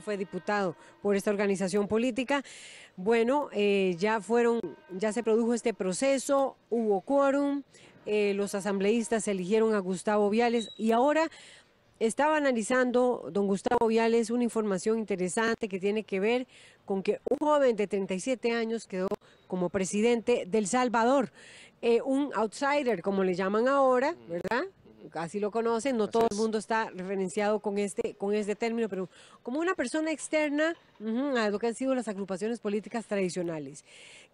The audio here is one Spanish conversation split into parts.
fue diputado por esta organización política. Bueno, eh, ya fueron, ya se produjo este proceso, hubo quórum, eh, los asambleístas eligieron a Gustavo Viales y ahora estaba analizando don Gustavo Viales una información interesante que tiene que ver con que un joven de 37 años quedó como presidente del Salvador, eh, un outsider como le llaman ahora, ¿verdad? así lo conocen, no todo el mundo está referenciado con este, con este término, pero como una persona externa a lo que han sido las agrupaciones políticas tradicionales.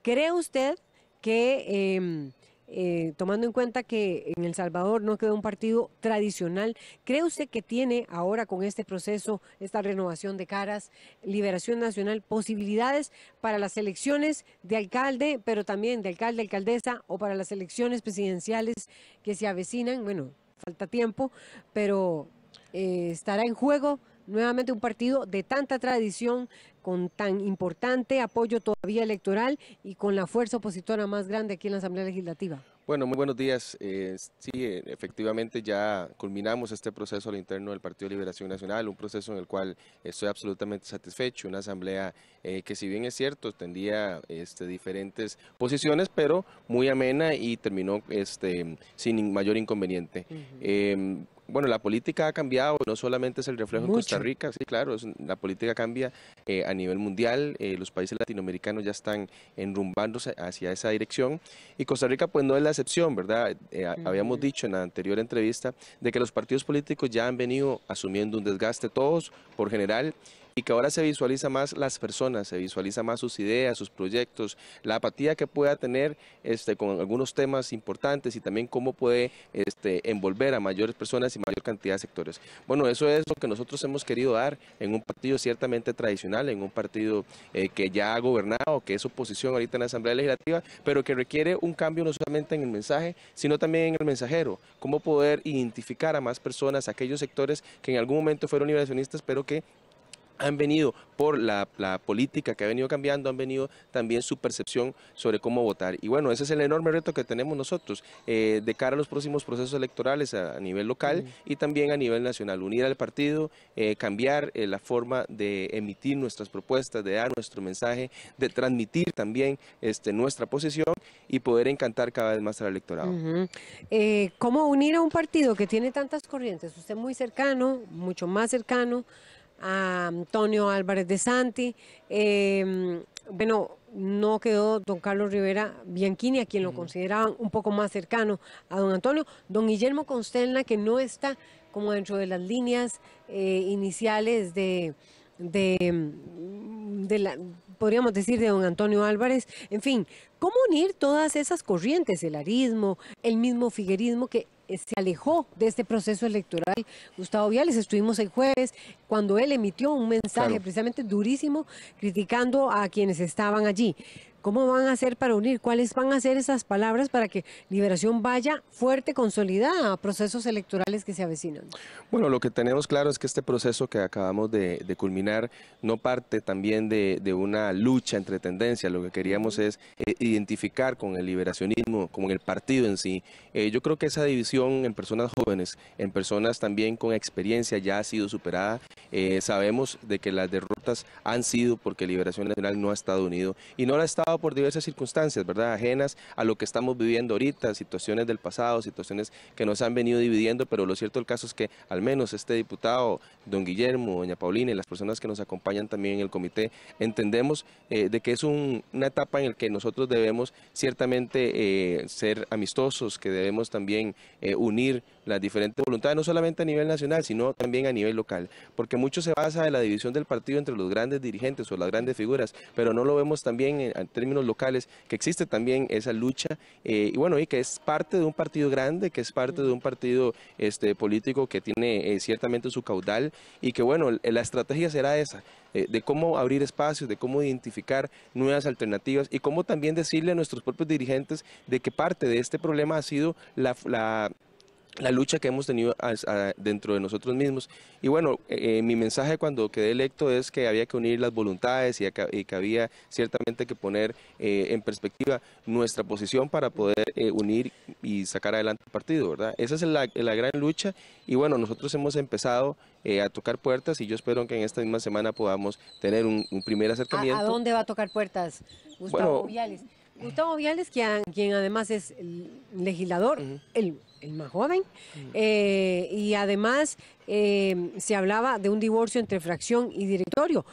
¿Cree usted que, em, eh, tomando en cuenta que en El Salvador no quedó un partido tradicional, ¿cree usted que tiene ahora con este proceso, esta renovación de caras, Liberación Nacional, posibilidades para las elecciones de alcalde, pero también de alcalde, alcaldesa, o para las elecciones presidenciales que se avecinan? Bueno, falta tiempo, pero eh, estará en juego nuevamente un partido de tanta tradición, con tan importante apoyo todavía electoral y con la fuerza opositora más grande aquí en la Asamblea Legislativa. Bueno, muy buenos días. Eh, sí, eh, efectivamente ya culminamos este proceso al interno del Partido de Liberación Nacional, un proceso en el cual estoy absolutamente satisfecho, una asamblea eh, que si bien es cierto, tendría este, diferentes posiciones, pero muy amena y terminó este, sin mayor inconveniente. Bueno, la política ha cambiado, no solamente es el reflejo de en Costa Rica, sí, claro, la política cambia eh, a nivel mundial, eh, los países latinoamericanos ya están enrumbándose hacia esa dirección y Costa Rica pues no es la excepción, ¿verdad? Eh, habíamos dicho en la anterior entrevista de que los partidos políticos ya han venido asumiendo un desgaste todos por general y que ahora se visualiza más las personas, se visualiza más sus ideas, sus proyectos, la apatía que pueda tener este, con algunos temas importantes y también cómo puede este, envolver a mayores personas y mayor cantidad de sectores. Bueno, eso es lo que nosotros hemos querido dar en un partido ciertamente tradicional, en un partido eh, que ya ha gobernado, que es oposición ahorita en la Asamblea Legislativa, pero que requiere un cambio no solamente en el mensaje, sino también en el mensajero, cómo poder identificar a más personas, aquellos sectores que en algún momento fueron liberacionistas, pero que han venido por la, política que ha venido cambiando, han venido también su percepción sobre cómo votar. Y bueno, ese es el enorme reto que tenemos nosotros eh, de cara a los próximos procesos electorales a, nivel local y también a nivel nacional. Unir al partido, eh, cambiar eh, la forma de emitir nuestras propuestas, de dar nuestro mensaje, de transmitir también este, nuestra posición y poder encantar cada vez más al electorado. ¿Cómo unir a un partido que tiene tantas corrientes? Usted muy cercano, mucho más cercano a Antonio Álvarez de Santi. Em, bueno, no quedó don Carlos Rivera Bianchini, a quien lo consideraban un poco más cercano a don Antonio. Don Guillermo Constelna, que no está como dentro de las líneas eh, iniciales de, de, de la, podríamos decir, de don Antonio Álvarez. En fin, ¿cómo unir todas esas corrientes? El arismo, el mismo figuerismo que eh, se alejó de este proceso electoral. Gustavo Viales, estuvimos el jueves cuando él emitió un mensaje precisamente durísimo criticando a quienes estaban allí. ¿Cómo van a hacer para unir? ¿Cuáles van a ser esas palabras para que Liberación vaya fuerte, consolidada a procesos electorales que se avecinan? Bueno, lo que tenemos claro es que este proceso que acabamos de, culminar no parte también de, una lucha entre tendencias. Lo que queríamos es eh, identificar con el liberacionismo, con el partido en sí. Eh, yo creo que esa división en personas jóvenes, en personas también con experiencia, ya ha sido superada. Eh, sabemos de que las derrotas han sido porque Liberación Nacional no ha estado unido y no la ha estado por diversas circunstancias, ¿verdad? Ajenas a lo que estamos viviendo ahorita, situaciones del pasado, situaciones que nos han venido dividiendo, pero lo cierto del caso es que al menos este diputado, don Guillermo, doña Paulina y las personas que nos acompañan también en el comité, entendemos eh, de que es una etapa en la que nosotros debemos ciertamente eh, ser amistosos, que debemos también eh, unir las diferentes voluntades, no solamente a nivel nacional, sino también a nivel local, porque mucho se basa en la división del partido entre los grandes dirigentes o las grandes figuras, pero no lo vemos también ante términos locales, que existe también esa lucha, eh, y bueno, y que es parte de un partido grande, que es parte de un partido este, político que tiene eh, ciertamente su caudal, y que bueno, la estrategia será esa, eh, de cómo abrir espacios, de cómo identificar nuevas alternativas, y cómo también decirle a nuestros propios dirigentes de que parte de este problema ha sido la la lucha que hemos tenido dentro de nosotros mismos. Y bueno, eh, mi mensaje cuando quedé electo es que había que unir las voluntades y, que había ciertamente que poner eh, en perspectiva nuestra posición para poder eh, unir y sacar adelante el partido, ¿verdad? Esa es la, gran lucha y bueno, nosotros hemos empezado a tocar puertas y yo espero que en esta misma semana podamos tener un, primer acercamiento. ¿A, dónde va a tocar puertas, Gustavo Viales? Gustavo Viales, quien, además es el legislador, el el más joven. Mm. Eh, y además em, se hablaba de un divorcio entre fracción y directorio.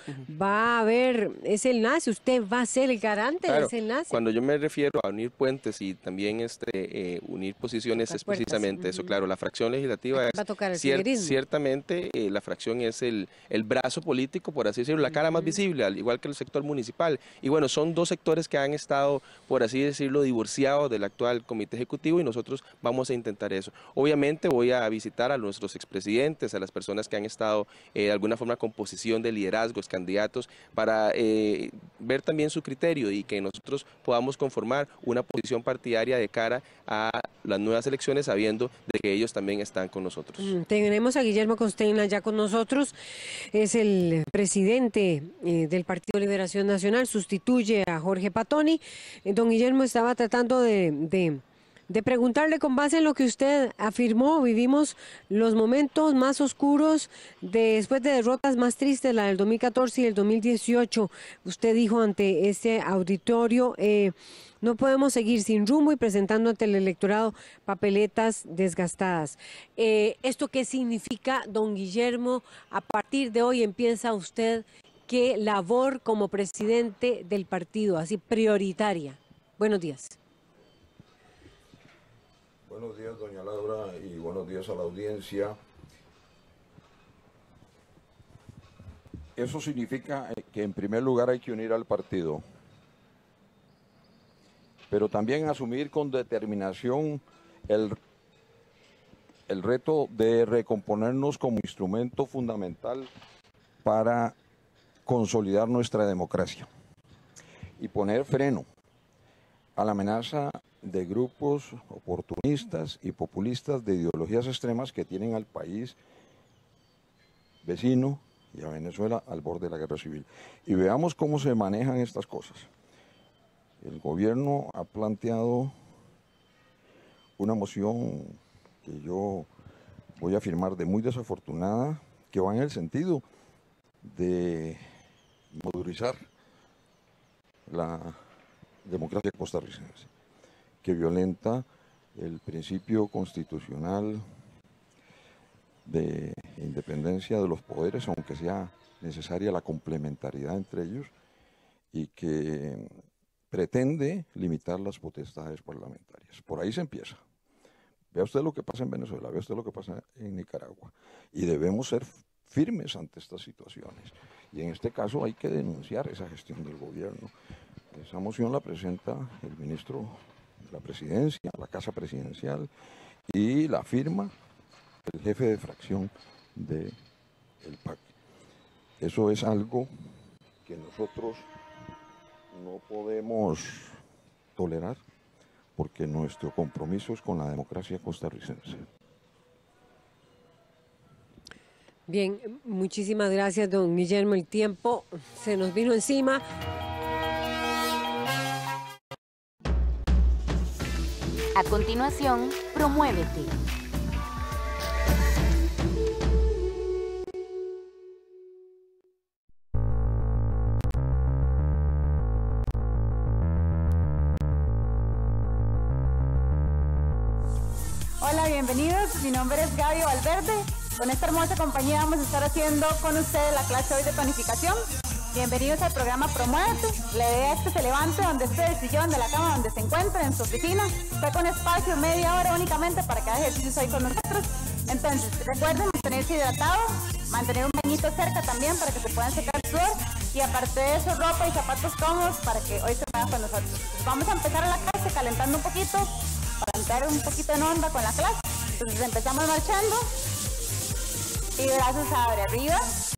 Va a haber ese enlace, usted va a ser el garante de ese enlace. Cuando yo me refiero a unir puentes y también este eh, unir posiciones, es precisamente eso, claro, la fracción legislativa es, tocar el ciertamente eh, la fracción es el, brazo político, por así decirlo, la cara más visible, al igual que el sector municipal. Y bueno, son dos sectores que han estado, por así decirlo, divorciados del actual comité ejecutivo y nosotros vamos a intentar eso. Obviamente voy a visitar a nuestros expresidentes, a las personas que han estado eh, de alguna forma con posición de liderazgos, candidatos, para eh, ver también su criterio y que nosotros podamos conformar una posición partidaria de cara a las nuevas elecciones, sabiendo de que ellos también están con nosotros. Mm, tenemos a Guillermo Consteina ya con nosotros, es el presidente eh, del Partido Liberación Nacional, sustituye a Jorge Patoni. Don Guillermo estaba tratando de de preguntarle con base en lo que usted afirmó, vivimos los momentos más oscuros después de derrotas más tristes, la del 2014 y el 2018. Usted dijo ante ese auditorio, eh, no podemos seguir sin rumbo y presentando ante el electorado papeletas desgastadas. Eh, ¿Esto qué significa, don Guillermo? A partir de hoy empieza usted qué labor como presidente del partido, así prioritaria. Buenos días. Buenos días, doña Laura, y buenos días a la audiencia. Eso significa eh, que en primer lugar hay que unir al partido, pero también asumir con determinación el, el reto de recomponernos como instrumento fundamental para consolidar nuestra democracia y poner freno a la amenaza de grupos oportunistas y populistas de ideologías extremas que tienen al país vecino y a Venezuela al borde de la guerra civil. Y veamos cómo se manejan estas cosas. El gobierno ha planteado una moción que yo voy a afirmar de muy desafortunada, que va en el sentido de modurizar la democracia costarricense que violenta el principio constitucional de independencia de los poderes, aunque sea necesaria la complementariedad entre ellos, y que pretende limitar las potestades parlamentarias. Por ahí se empieza. Vea usted lo que pasa en Venezuela, vea usted lo que pasa en Nicaragua. Y debemos ser firmes ante estas situaciones. Y en este caso hay que denunciar esa gestión del gobierno. Esa moción la presenta el ministro la presidencia, la casa presidencial y la firma del jefe de fracción del de PAC. Eso es algo que nosotros no podemos tolerar porque nuestro compromiso es con la democracia costarricense. Bien, muchísimas gracias, don Guillermo. El tiempo se nos vino encima. A continuación, promuévete. Hola, bienvenidos. Mi nombre es Gaby Valverde. Con esta hermosa compañía vamos a estar haciendo con ustedes la clase hoy de planificación. Bienvenidos al programa Promuévete. La idea es que se levante donde esté el sillón de la cama donde se encuentre, en su oficina. está con espacio, media hora únicamente para que haga ejercicio ahí con nosotros. Entonces, recuerden mantenerse hidratados, mantener un bañito cerca también para que se puedan secar el sudor. Y aparte de eso, ropa y zapatos cómodos para que hoy se vayan con nosotros. Vamos a empezar a la clase calentando un poquito, para entrar un poquito en onda con la clase. Entonces empezamos marchando y brazos abre arriba.